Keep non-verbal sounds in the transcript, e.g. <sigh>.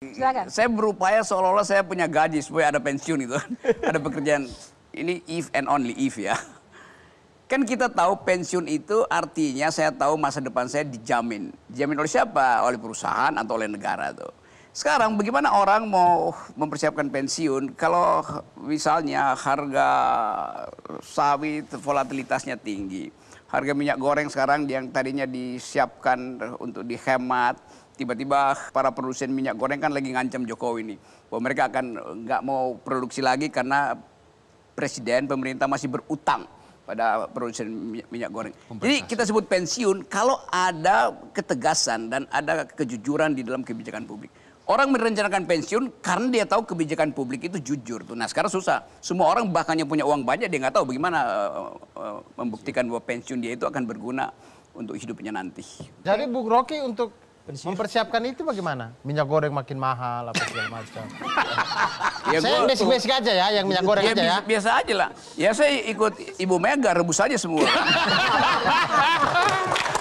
Silakan. Saya berupaya seolah-olah saya punya gaji supaya ada pensiun itu, <laughs> ada pekerjaan. Ini if and only if ya. Kan kita tahu pensiun itu artinya saya tahu masa depan saya dijamin. Dijamin oleh siapa? Oleh perusahaan atau oleh negara tuh. Sekarang bagaimana orang mau mempersiapkan pensiun kalau misalnya harga sawit volatilitasnya tinggi. Harga minyak goreng sekarang yang tadinya disiapkan untuk dihemat tiba-tiba para produsen minyak goreng kan lagi ngancam Jokowi nih. Bahwa mereka akan eh, nggak mau produksi lagi karena presiden, pemerintah masih berutang pada produsen minyak, goreng. Kompensasi. Jadi kita sebut pensiun kalau ada ketegasan dan ada kejujuran di dalam kebijakan publik. Orang merencanakan pensiun karena dia tahu kebijakan publik itu jujur tuh. Nah sekarang susah. Semua orang bahkan yang punya uang banyak dia nggak tahu bagaimana uh, uh, membuktikan bahwa pensiun dia itu akan berguna untuk hidupnya nanti. Jadi Bung Rocky untuk pensiun. Mempersiapkan itu bagaimana? Minyak goreng makin mahal apa segala macam. <laughs> ya, saya basic-basic aja ya, yang minyak ya goreng ya, aja ya. Biasa aja lah. Ya saya ikut Ibu Mega rebus aja semua. <laughs>